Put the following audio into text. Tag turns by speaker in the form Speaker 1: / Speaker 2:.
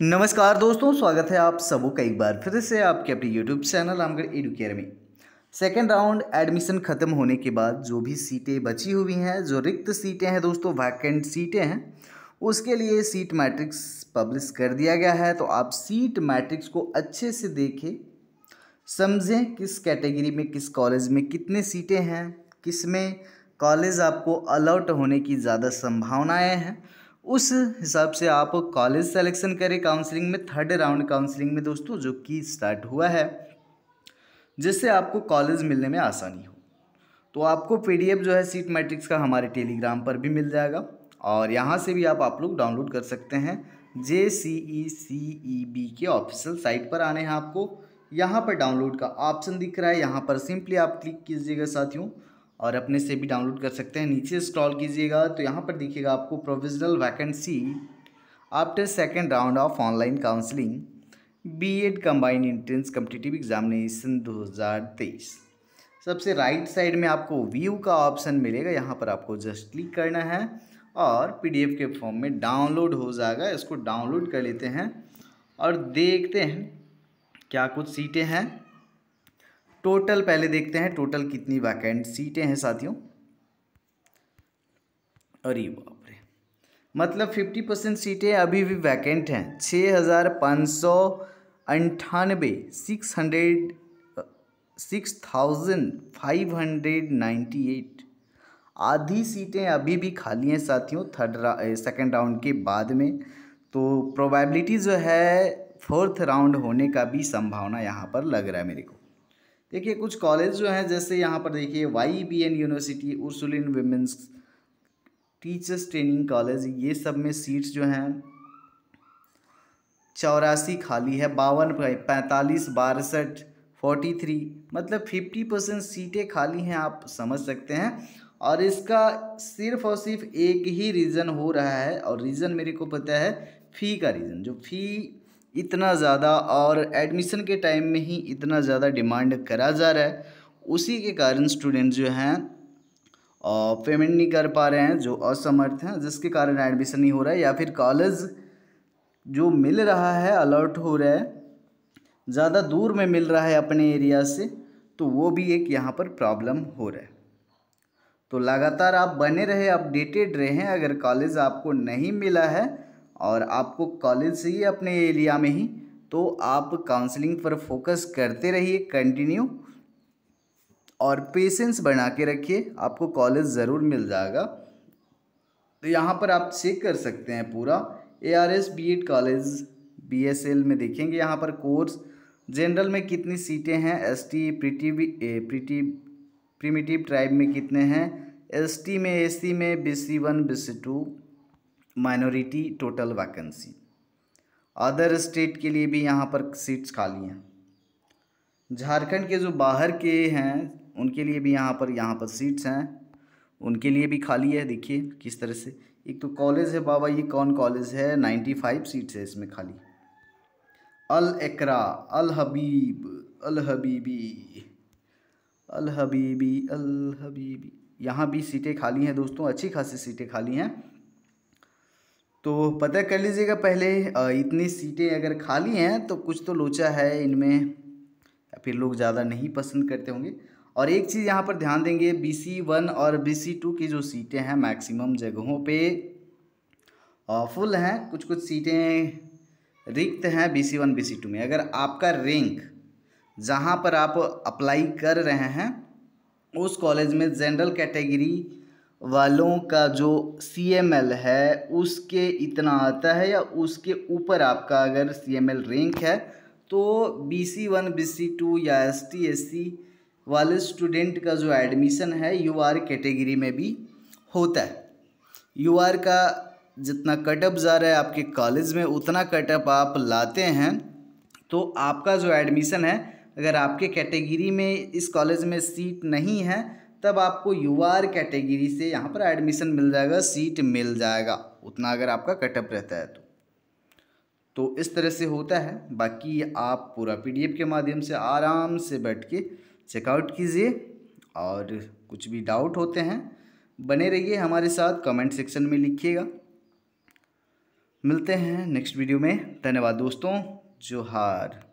Speaker 1: नमस्कार दोस्तों स्वागत है आप सबों का एक बार फिर से आपके अपने यूट्यूब चैनल रामगढ़ एडुकेयर में सेकेंड राउंड एडमिशन ख़त्म होने के बाद जो भी सीटें बची हुई हैं जो रिक्त सीटें हैं दोस्तों वैकेंट सीटें हैं उसके लिए सीट मैट्रिक्स पब्लिश कर दिया गया है तो आप सीट मैट्रिक्स को अच्छे से देखें समझें किस कैटेगरी में किस कॉलेज में कितने सीटें हैं किस में कॉलेज आपको अलर्ट होने की ज़्यादा संभावनाएँ हैं उस हिसाब से आप कॉलेज सेलेक्शन करें काउंसलिंग में थर्ड राउंड काउंसलिंग में दोस्तों जो कि स्टार्ट हुआ है जिससे आपको कॉलेज मिलने में आसानी हो तो आपको पी जो है सीट मैट्रिक्स का हमारे टेलीग्राम पर भी मिल जाएगा और यहाँ से भी आप आप लोग डाउनलोड कर सकते हैं J C E C E B के ऑफिशियल साइट पर आने हैं आपको यहाँ पर डाउनलोड का ऑप्शन दिख रहा है यहाँ पर सिंपली आप क्लिक कीजिएगा साथियों और अपने से भी डाउनलोड कर सकते हैं नीचे स्क्रॉल कीजिएगा तो यहाँ पर देखिएगा आपको provisional vacancy after second round of online counselling B Ed combined entrance competitive examination 2023 सबसे राइट साइड में आपको व्यू का ऑप्शन मिलेगा यहाँ पर आपको जस्ट क्लिक करना है और पीडीएफ के फॉर्म में डाउनलोड हो जाएगा इसको डाउनलोड कर लेते हैं और देखते हैं क्या कुछ सीटें हैं टोटल पहले देखते हैं टोटल कितनी वैकेंट सीटें हैं साथियों अरे बाप रे मतलब फिफ्टी परसेंट सीटें अभी भी वैकेंट हैं छः हज़ार पाँच सौ अंठानबे six hundred six thousand five hundred ninety eight आधी सीटें अभी भी खाली हैं साथियों थर्ड सेकंड सेकेंड राउंड के बाद में तो प्रोबेबिलिटी जो है फोर्थ राउंड होने का भी संभावना यहाँ पर लग रहा है मेरे को देखिए कुछ कॉलेज जो हैं जैसे यहाँ पर देखिए Y B N university Ursuline women's teachers training college ये सब में सीट्स जो हैं चौरासी खाली है बावन पैंतालीस बासठ फोर्टी थ्री मतलब फिफ्टी परसेंट सीटें खाली हैं आप समझ सकते हैं और इसका सिर्फ और सिर्फ एक ही रीज़न हो रहा है और रीज़न मेरे को पता है फ़ी का रीज़न जो फ़ी इतना ज़्यादा और एडमिशन के टाइम में ही इतना ज़्यादा डिमांड करा जा रहा है उसी के कारण स्टूडेंट जो हैं पेमेंट नहीं कर पा रहे हैं जो असमर्थ हैं जिसके कारण एडमिशन नहीं हो रहा है या फिर कॉलेज जो मिल रहा है अलर्ट हो रहा है ज़्यादा दूर में मिल रहा है अपने एरिया से तो वो भी एक यहाँ पर प्रॉब्लम हो रहा है तो लगातार आप बने रहे अपडेटेड रहें अगर कॉलेज आपको नहीं मिला है और आपको कॉलेज से ही अपने एरिया में ही तो आप काउंसलिंग पर फोकस करते रहिए कंटिन्यू और पेशेंस बना के रखिए आपको कॉलेज ज़रूर मिल जाएगा तो यहाँ पर आप चेक कर सकते हैं पूरा A R S B Ed college B S L में देखेंगे यहाँ पर कोर्स जनरल में कितनी सीटें हैं S T pretty primitive tribe में कितने हैं एस टी में एस सी में B C one B C two minority total vacancy other state के लिए भी यहाँ पर सीट्स खाली हैं झारखंड के जो बाहर के हैं उनके लिए भी यहाँ पर यहाँ पर सीट्स हैं उनके लिए भी खाली है देखिए किस तरह से एक तो कॉलेज है बाबा ये कौन कॉलेज है नाइन्टी फाइव सीट्स है इसमें खाली अल एकरा अल हबीब अल हबीबी अल हबीबी अल हबीबी यहाँ भी सीटें खाली हैं दोस्तों अच्छी खासी सीटें खाली हैं तो पता कर लीजिएगा पहले इतनी सीटें अगर खाली हैं तो कुछ तो लोचा है इनमें फिर लोग ज़्यादा नहीं पसंद करते होंगे और एक चीज़ यहाँ पर ध्यान देंगे बी सी वन और बी सी टू की जो सीटें हैं मैक्सिमम जगहों पे फुल हैं कुछ कुछ सीटें रिक्त हैं B C one B C two में अगर आपका रैंक जहाँ पर आप अप्लाई कर रहे हैं उस कॉलेज में जनरल कैटेगरी वालों का जो सी एम एल है उसके इतना आता है या उसके ऊपर आपका अगर सी एम एल रैंक है तो B C one B C two या एस टी एस सी वाले स्टूडेंट का जो एडमिशन है यू आर कैटेगरी में भी होता है यू आर का जितना कटअप जा रहा है आपके कॉलेज में उतना कटअप आप लाते हैं तो आपका जो एडमिशन है अगर आपके कैटेगरी में इस कॉलेज में सीट नहीं है तब आपको यू कैटेगरी से यहाँ पर एडमिशन मिल जाएगा सीट मिल जाएगा उतना अगर आपका कटअप रहता है तो तो इस तरह से होता है बाकी आप पूरा पीडीएफ के माध्यम से आराम से बैठ के चेकआउट कीजिए और कुछ भी डाउट होते हैं बने रहिए हमारे साथ कमेंट सेक्शन में लिखिएगा मिलते हैं नेक्स्ट वीडियो में धन्यवाद दोस्तों जोहार